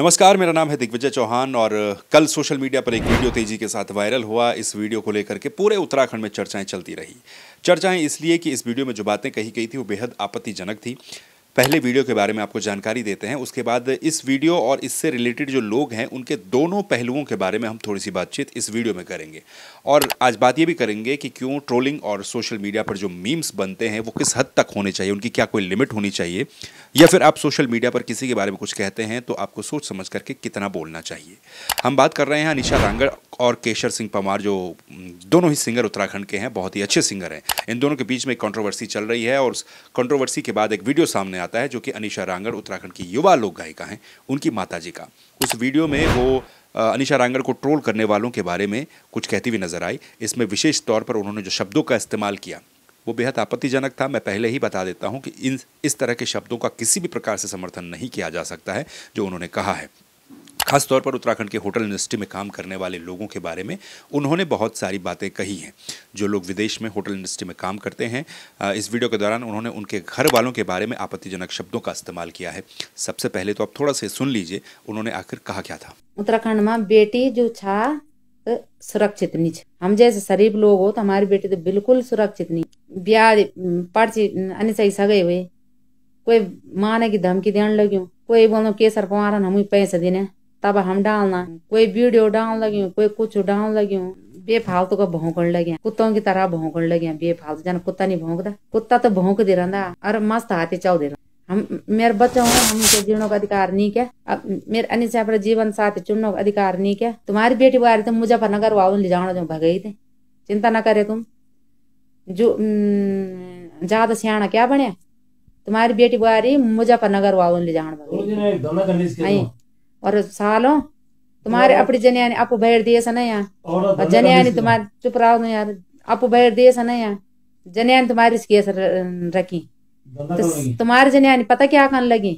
नमस्कार मेरा नाम है दिग्विजय चौहान और कल सोशल मीडिया पर एक वीडियो तेजी के साथ वायरल हुआ इस वीडियो को लेकर के पूरे उत्तराखंड में चर्चाएं चलती रही चर्चाएं इसलिए कि इस वीडियो में जो बातें कही गई थी वो बेहद आपत्तिजनक थी पहले वीडियो के बारे में आपको जानकारी देते हैं उसके बाद इस वीडियो और इससे रिलेटेड जो लोग हैं उनके दोनों पहलुओं के बारे में हम थोड़ी सी बातचीत इस वीडियो में करेंगे और आज बात ये भी करेंगे कि क्यों ट्रोलिंग और सोशल मीडिया पर जो मीम्स बनते हैं वो किस हद तक होने चाहिए उनकी क्या कोई लिमिट होनी चाहिए या फिर आप सोशल मीडिया पर किसी के बारे में कुछ कहते हैं तो आपको सोच समझ करके कितना बोलना चाहिए हम बात कर रहे हैं अनिशा रांगड़ और केशर सिंह पमार जो दोनों ही सिंगर उत्तराखंड के हैं बहुत ही अच्छे सिंगर हैं इन दोनों के बीच में एक कॉन्ट्रोवर्सी चल रही है और उस कॉन्ट्रोवर्सी के बाद एक वीडियो सामने आता है जो कि अनिशा रांगड़ उत्तराखंड की युवा लोक गायिका हैं उनकी माता जी का उस वीडियो में वो अनिशा रांगड़ को ट्रोल करने वालों के बारे में कुछ कहती हुई नजर आई इसमें विशेष तौर पर उन्होंने जो शब्दों का इस्तेमाल किया वो बेहद आपत्तिजनक था मैं पहले ही बता देता हूँ कि इन इस तरह के शब्दों का किसी भी प्रकार से समर्थन नहीं किया जा सकता है जो उन्होंने कहा है खासतौर पर उत्तराखंड के होटल इंडस्ट्री में काम करने वाले लोगों के बारे में उन्होंने बहुत सारी बातें कही हैं जो लोग विदेश में होटल इंडस्ट्री में काम करते हैं इस वीडियो के दौरान उन्होंने उनके घर वालों के बारे में आपत्तिजनक शब्दों का इस्तेमाल किया है सबसे पहले तो आप थोड़ा सा सुन लीजिए उन्होंने आखिर कहा क्या था उत्तराखंड में बेटी जो छा तो सुरक्षित नहीं हम जैसे शरीफ लोग हो तो हमारी बेटी तो बिल्कुल सुरक्षित नहीं ब्याह पर्ची अन्य सही सगे हुए कोई माने की धमकी देने लग्यो कोई बोलो केसर कुमार हम पैसे देने तब हम डालना कोई वीडियो डाल लग्यूं कोई कुछ डाल लग्यूं बेफालतू का भौंकण लगे कुत्तों की तरह भौंकण लगे बेफालतू जाना कुत्ता नहीं भोंकता कुत्ता तो भोंक दे रहा और मस्त हाथी चल दे रहा हम मेरे बच्चों हैं हमको जीने का अधिकार नहीं क्या अब मेरे अन्य से अपना जीवन साथी चुनने का अधिकार नहीं क्या तुम्हारी बेटी बारी तुम मुजफ्फरनगर वावन ले जाना जो भगई थे चिंता ना करे तुम जो ज्यादा सियाणा क्या बने तुम्हारी बेटी बुआरी मुजफ्फरनगर वावन ले जाना भगई और सालों तुम्हारे अपनी ने आप बैठ दिए सा ना जनिया ने तुम्हारे चुप रहा यार आप बैठ दिए सा ना यहाँ ने तुम्हारी किया रखी तो तुम्हारी ने पता क्या करने लगी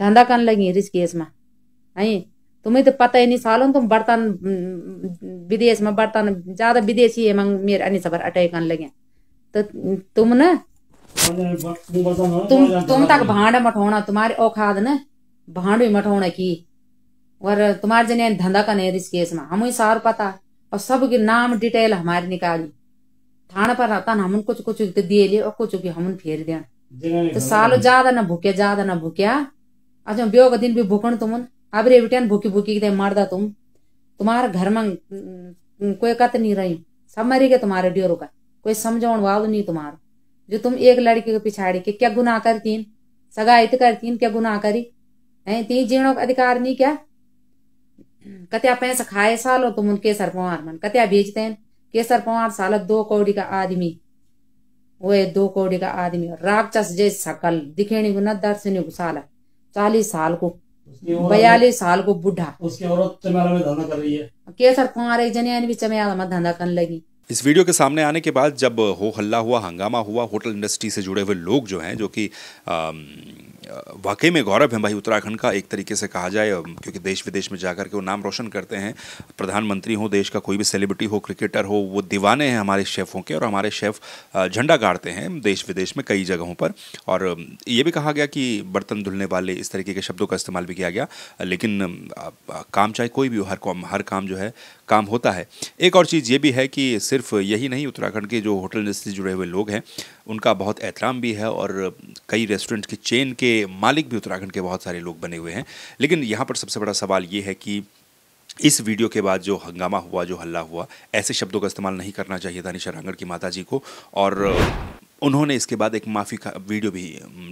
धंधा करने लगी रिस्क केस में आई तुम्हें तो पता ही नहीं सालों तुम बर्तन विदेश में बर्तन ज्यादा विदेशी है मंग मेरे अन्य सबर अटैक करने लगे तो तुम ना तुम तुम तक भांड मठोना तुम्हारे औखाद ना भांड भी मठोना की और तुम्हारे जने धंधा का नहीं इस केस में हम सार पता और सब के नाम डिटेल हमारे निकाली थाना पर रहता ना हम तो कुछ कुछ तो दिए लिए और कुछ हम फेर दिया तो सालो ज्यादा ना भूखे ज्यादा ना भूखिया अच्छा ब्यो का दिन भी भूखण तुमन अब रे बेटे भूखी भूखी कितने मरदा तुम तुम्हारे घर में कोई कत नहीं रही सब मरी गए तुम्हारे ड्योरों का कोई समझाने वाल नहीं तुम्हारो जो तुम एक लड़की को पिछाड़ी के क्या गुनाह सगा इत करतीन क्या गुनाह करी है तीन जीणों का अधिकार नहीं क्या कत्या पैसा खाए सालो तुम तो केसर पवार मन कत्या भेजते हैं केसर पवार साल दो कौड़ी का आदमी वो है दो कौड़ी का आदमी राक्षस जैसे सकल दिखेणी को न दर्शनी को साला चालीस साल को बयालीस साल को बुढ़ा उसकी औरत चमेला में धंधा कर रही है केसर पवार एक जने भी चमेला में धंधा करने लगी इस वीडियो के सामने आने के बाद जब हो हल्ला हुआ हंगामा हुआ होटल इंडस्ट्री से जुड़े हुए लोग जो हैं जो कि वाकई में गौरव है भाई उत्तराखंड का एक तरीके से कहा जाए क्योंकि देश विदेश में जाकर के वो नाम रोशन करते हैं प्रधानमंत्री हो देश का कोई भी सेलिब्रिटी हो क्रिकेटर हो वो दीवाने हैं हमारे शेफ़ों के और हमारे शेफ़ झंडा गाड़ते हैं देश विदेश में कई जगहों पर और ये भी कहा गया कि बर्तन धुलने वाले इस तरीके के शब्दों का इस्तेमाल भी किया गया लेकिन काम चाहे कोई भी हो हर काम हर काम जो है काम होता है एक और चीज़ ये भी है कि सिर्फ यही नहीं उत्तराखंड के जो होटल इंडस्ट्री से जुड़े हुए लोग हैं उनका बहुत एहतराम भी है और कई रेस्टोरेंट के चेन के मालिक भी उत्तराखंड के बहुत सारे लोग बने हुए हैं लेकिन यहाँ पर सबसे बड़ा सवाल ये है कि इस वीडियो के बाद जो हंगामा हुआ जो हल्ला हुआ ऐसे शब्दों का इस्तेमाल नहीं करना चाहिए निशा रांगड़ की माता जी को और उन्होंने इसके बाद एक माफ़ी का वीडियो भी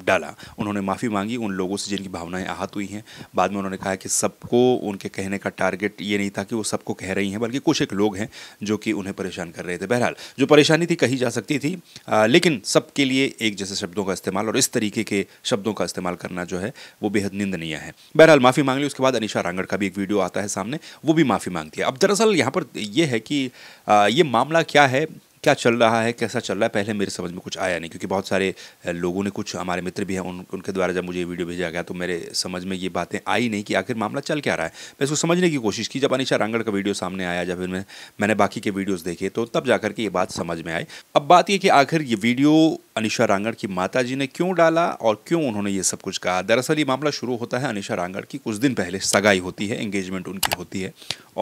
डाला उन्होंने माफ़ी मांगी उन लोगों से जिनकी भावनाएं आहत हुई हैं बाद में उन्होंने कहा कि सबको उनके कहने का टारगेट ये नहीं था कि वो सबको कह रही हैं बल्कि कुछ एक लोग हैं जो कि उन्हें परेशान कर रहे थे बहरहाल जो परेशानी थी कही जा सकती थी आ, लेकिन सबके लिए एक जैसे शब्दों का इस्तेमाल और इस तरीके के शब्दों का इस्तेमाल करना जो है वो बेहद निंदनीय है बहरहाल माफ़ी मांग ली उसके बाद अनिशा रांगड़ का भी एक वीडियो आता है सामने वो भी माफ़ी मांगती है अब दरअसल यहाँ पर यह है कि ये मामला क्या है क्या चल रहा है कैसा चल रहा है पहले मेरे समझ में कुछ आया नहीं क्योंकि बहुत सारे लोगों ने कुछ हमारे मित्र भी हैं उन उनके द्वारा जब मुझे वीडियो भेजा गया तो मेरे समझ में ये बातें आई नहीं कि आखिर मामला चल क्या रहा है मैं इसको समझने की कोशिश की जब अनिशा रांगड़ का वीडियो सामने आया जब मैं मैंने बाकी के वीडियोज़ देखे तो तब जाकर के ये बात समझ में आई अब बात ये कि आखिर ये वीडियो अनिशा रांगड़ की माता जी ने क्यों डाला और क्यों उन्होंने ये सब कुछ कहा दरअसल ये मामला शुरू होता है अनिशा रांगड़ की कुछ दिन पहले सगाई होती है एंगेजमेंट उनकी होती है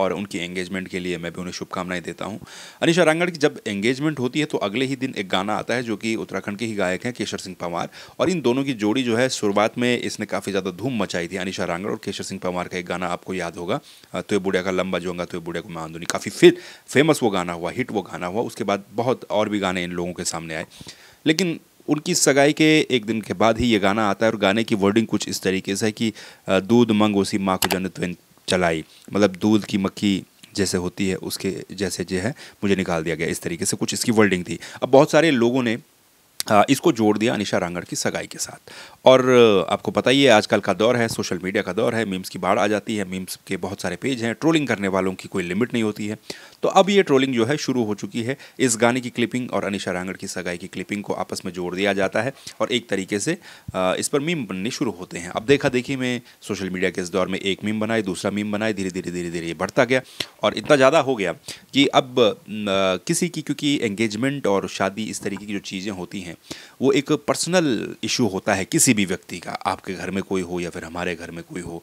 और उनकी एंगेजमेंट के लिए मैं भी उन्हें शुभकामनाएं देता हूँ अनिशा रांगड़ की जब एंगेज एंगेजमेंट होती है तो अगले ही दिन एक गाना आता है जो कि उत्तराखंड के ही गायक हैं केशर सिंह पंवार और इन दोनों की जोड़ी जो है शुरुआत में इसने काफ़ी ज़्यादा धूम मचाई थी अनिशा रांगड़ और केशर सिंह पंवार का एक गाना आपको याद होगा तो ये बुढ़िया का लंबा जोंगा तो ये बुढ़िया को मैं आंदोनी काफ़ी फिर फेमस वो गाना हुआ हिट वो गाना हुआ उसके बाद बहुत और भी गाने इन लोगों के सामने आए लेकिन उनकी सगाई के एक दिन के बाद ही ये गाना आता है और गाने की वर्डिंग कुछ इस तरीके से है कि दूध मंग उसी माँ को जन्नत तो चलाई मतलब दूध की मक्खी जैसे होती है उसके जैसे जो है मुझे निकाल दिया गया इस तरीके से कुछ इसकी वर्डिंग थी अब बहुत सारे लोगों ने हाँ, इसको जोड़ दिया अनिशा रांगड़ की सगाई के साथ और आपको पता ही है आजकल का दौर है सोशल मीडिया का दौर है मीम्स की बाढ़ आ जाती है मीम्स के बहुत सारे पेज हैं ट्रोलिंग करने वालों की कोई लिमिट नहीं होती है तो अब ये ट्रोलिंग जो है शुरू हो चुकी है इस गाने की क्लिपिंग और अनिशा रांगड़ की सगाई की क्लिपिंग को आपस में जोड़ दिया जाता है और एक तरीके से इस पर मीम बनने शुरू होते हैं अब देखा देखी मैं सोशल मीडिया के इस दौर में एक मीम बनाए दूसरा मीम बनाए धीरे धीरे धीरे धीरे ये बढ़ता गया और इतना ज़्यादा हो गया कि अब किसी की क्योंकि एंगेजमेंट और शादी इस तरीके की जो चीज़ें होती हैं वो एक पर्सनल इशू होता है किसी भी व्यक्ति का आपके घर में कोई हो या फिर हमारे घर में कोई हो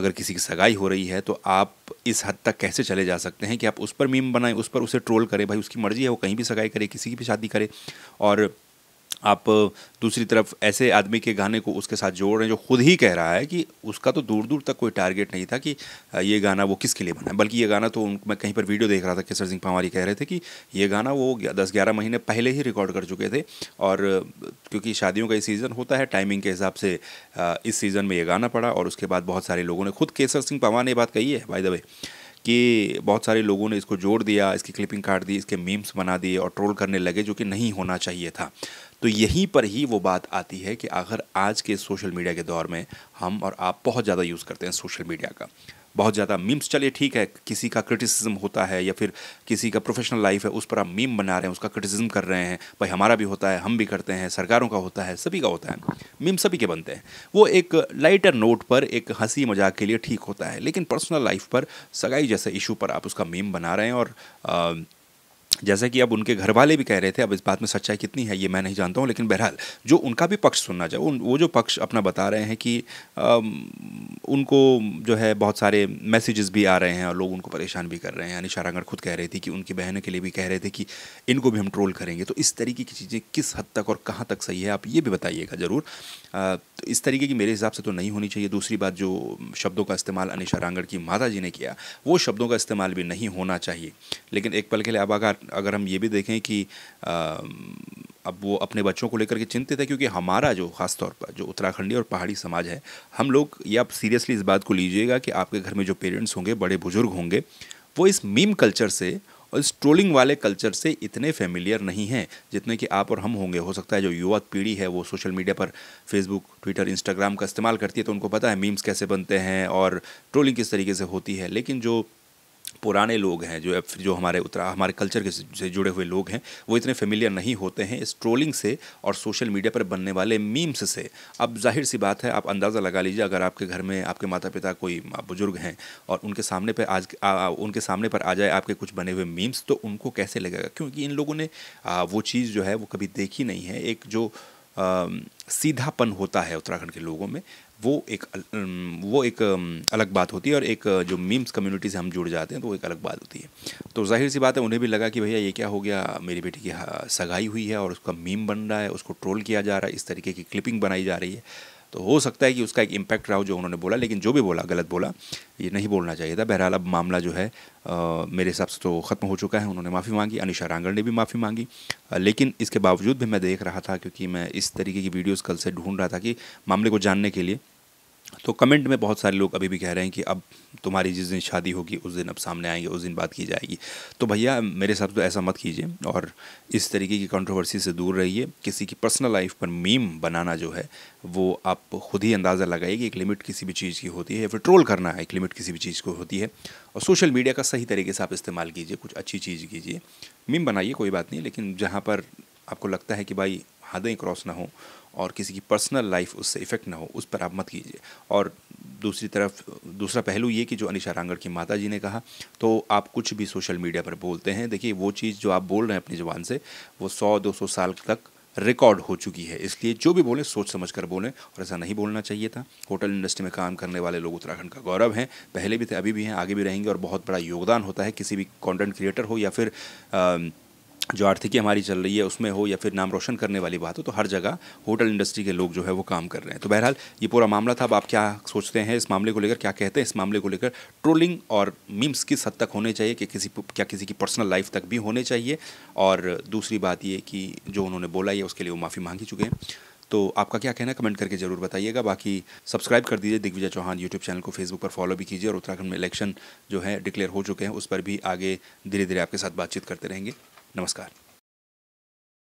अगर किसी की सगाई हो रही है तो आप इस हद तक कैसे चले जा सकते हैं कि आप उस पर मीम बनाएं उस पर उसे ट्रोल करें भाई उसकी मर्ज़ी है वो कहीं भी सगाई करे किसी की भी शादी करे और आप दूसरी तरफ ऐसे आदमी के गाने को उसके साथ जोड़ रहे हैं जो खुद ही कह रहा है कि उसका तो दूर दूर तक कोई टारगेट नहीं था कि ये गाना वो किसके लिए बना है बल्कि ये गाना तो मैं कहीं पर वीडियो देख रहा था केसर सिंह पंवारी कह रहे थे कि ये गाना वो दस ग्यारह महीने पहले ही रिकॉर्ड कर चुके थे और क्योंकि शादियों का ये सीज़न होता है टाइमिंग के हिसाब से इस सीज़न में ये गाना पड़ा और उसके बाद बहुत सारे लोगों ने खुद केसर सिंह पंवार ने बात कही है बाय द वे कि बहुत सारे लोगों ने इसको जोड़ दिया इसकी क्लिपिंग काट दी इसके मीम्स बना दिए और ट्रोल करने लगे जो कि नहीं होना चाहिए था तो यहीं पर ही वो बात आती है कि आखिर आज के सोशल मीडिया के दौर में हम और आप बहुत ज़्यादा यूज़ करते हैं सोशल मीडिया का बहुत ज़्यादा मीम्स चलिए ठीक है किसी का क्रिटिसिज्म होता है या फिर किसी का प्रोफेशनल लाइफ है उस पर आप मीम बना रहे हैं उसका क्रिटिसिज्म कर रहे हैं भाई हमारा भी होता है हम भी करते हैं सरकारों का होता है सभी का होता है मीम सभी के बनते हैं वो एक लाइटर नोट पर एक हंसी मजाक के लिए ठीक होता है लेकिन पर्सनल लाइफ पर सगाई जैसे इशू पर आप उसका मीम बना रहे हैं और आ, जैसा कि अब उनके घर वाले भी कह रहे थे अब इस बात में सच्चाई कितनी है ये मैं नहीं जानता हूँ लेकिन बहरहाल जो उनका भी पक्ष सुनना चाहिए वो जो पक्ष अपना बता रहे हैं कि आ, उनको जो है बहुत सारे मैसेजेस भी आ रहे हैं और लोग उनको परेशान भी कर रहे हैं यानी रांगड़ खुद कह रही थी कि उनकी बहनों के लिए भी कह रहे थे कि इनको भी हम ट्रोल करेंगे तो इस तरीके की चीज़ें किस हद तक और कहाँ तक सही है आप ये भी बताइएगा ज़रूर तो इस तरीके की मेरे हिसाब से तो नहीं होनी चाहिए दूसरी बात जो शब्दों का इस्तेमाल अनिशा रांगड़ की माता जी ने किया वो शब्दों का इस्तेमाल भी नहीं होना चाहिए लेकिन एक पल के लिए अब अगर अगर हम ये भी देखें कि अब वो अपने बच्चों को लेकर के चिंतित है क्योंकि हमारा जो खास तौर पर जो उत्तराखंडी और पहाड़ी समाज है हम लोग ये आप सीरियसली इस बात को लीजिएगा कि आपके घर में जो पेरेंट्स होंगे बड़े बुजुर्ग होंगे वो इस मीम कल्चर से और इस ट्रोलिंग वाले कल्चर से इतने फेमिलियर नहीं हैं जितने कि आप और हम होंगे हो सकता है जो युवा पीढ़ी है वो सोशल मीडिया पर फेसबुक ट्विटर इंस्टाग्राम का इस्तेमाल करती है तो उनको पता है मीम्स कैसे बनते हैं और ट्रोलिंग किस तरीके से होती है लेकिन जो पुराने लोग हैं जो जो हमारे उत्तरा हमारे कल्चर के से जुड़े हुए लोग हैं वो इतने फेमिलियर नहीं होते हैं इस ट्रोलिंग से और सोशल मीडिया पर बनने वाले मीम्स से अब जाहिर सी बात है आप अंदाज़ा लगा लीजिए अगर आपके घर में आपके माता पिता कोई बुजुर्ग हैं और उनके सामने पर आज आ, आ, उनके सामने पर आ जाए आपके कुछ बने हुए मीम्स तो उनको कैसे लगेगा क्योंकि इन लोगों ने आ, वो चीज़ जो है वो कभी देखी नहीं है एक जो सीधापन होता है उत्तराखंड के लोगों में वो एक वो एक अलग बात होती है और एक जो मीम्स कम्युनिटी से हम जुड़ जाते हैं तो वो एक अलग बात होती है तो जाहिर सी बात है उन्हें भी लगा कि भैया ये क्या हो गया मेरी बेटी की सगाई हुई है और उसका मीम बन रहा है उसको ट्रोल किया जा रहा है इस तरीके की क्लिपिंग बनाई जा रही है तो हो सकता है कि उसका एक इम्पैक्ट रहा हो जो उन्होंने बोला लेकिन जो भी बोला गलत बोला ये नहीं बोलना चाहिए था बहरहाल अब मामला जो है आ, मेरे हिसाब से तो ख़त्म हो चुका है उन्होंने माफ़ी मांगी अनिशा रांगड़ ने भी माफ़ी मांगी आ, लेकिन इसके बावजूद भी मैं देख रहा था क्योंकि मैं इस तरीके की वीडियोज़ कल से ढूंढ रहा था कि मामले को जानने के लिए तो कमेंट में बहुत सारे लोग अभी भी कह रहे हैं कि अब तुम्हारी जिस दिन शादी होगी उस दिन अब सामने आएंगे उस दिन बात की जाएगी तो भैया मेरे हिसाब से तो ऐसा मत कीजिए और इस तरीके की कंट्रोवर्सी से दूर रहिए किसी की पर्सनल लाइफ पर मीम बनाना जो है वो आप खुद ही अंदाज़ा लगाइए कि एक लिमिट किसी भी चीज़ की होती है या फिर ट्रोल करना है एक लिमिट किसी भी चीज़ को होती है और सोशल मीडिया का सही तरीके से आप इस्तेमाल कीजिए कुछ अच्छी चीज़ कीजिए मीम बनाइए कोई बात नहीं लेकिन जहाँ पर आपको लगता है कि भाई हदें क्रॉस ना हो और किसी की पर्सनल लाइफ उससे इफ़ेक्ट ना हो उस पर आप मत कीजिए और दूसरी तरफ दूसरा पहलू ये कि जो अनिशा रांगड़ की माता जी ने कहा तो आप कुछ भी सोशल मीडिया पर बोलते हैं देखिए वो चीज़ जो आप बोल रहे हैं अपनी जबान से वो सौ दो सौ साल तक रिकॉर्ड हो चुकी है इसलिए जो भी बोलें सोच समझ कर बोलें और ऐसा नहीं बोलना चाहिए था होटल इंडस्ट्री में काम करने वाले लोग उत्तराखंड का गौरव हैं पहले भी थे अभी भी हैं आगे भी रहेंगे और बहुत बड़ा योगदान होता है किसी भी कंटेंट क्रिएटर हो या फिर आ, जो आर्थिकी हमारी चल रही है उसमें हो या फिर नाम रोशन करने वाली बात हो तो हर जगह होटल इंडस्ट्री के लोग जो है वो काम कर रहे हैं तो बहरहाल ये पूरा मामला था अब आप क्या सोचते हैं इस मामले को लेकर क्या कहते हैं इस मामले को लेकर ट्रोलिंग और मीम्स किस हद तक होने चाहिए कि किसी क्या किसी की पर्सनल लाइफ तक भी होने चाहिए और दूसरी बात ये कि जो उन्होंने बोला ये उसके लिए वो माफ़ी मांगी चुके हैं तो आपका क्या कहना कमेंट करके जरूर बताइएगा बाकी सब्सक्राइब कर दीजिए दिग्विजय चौहान यूट्यूब चैनल को फेसबुक पर फॉलो भी कीजिए और उत्तराखंड में इलेक्शन जो है डिक्लेयर हो चुके हैं उस पर भी आगे धीरे धीरे आपके साथ बातचीत करते रहेंगे नमस्कार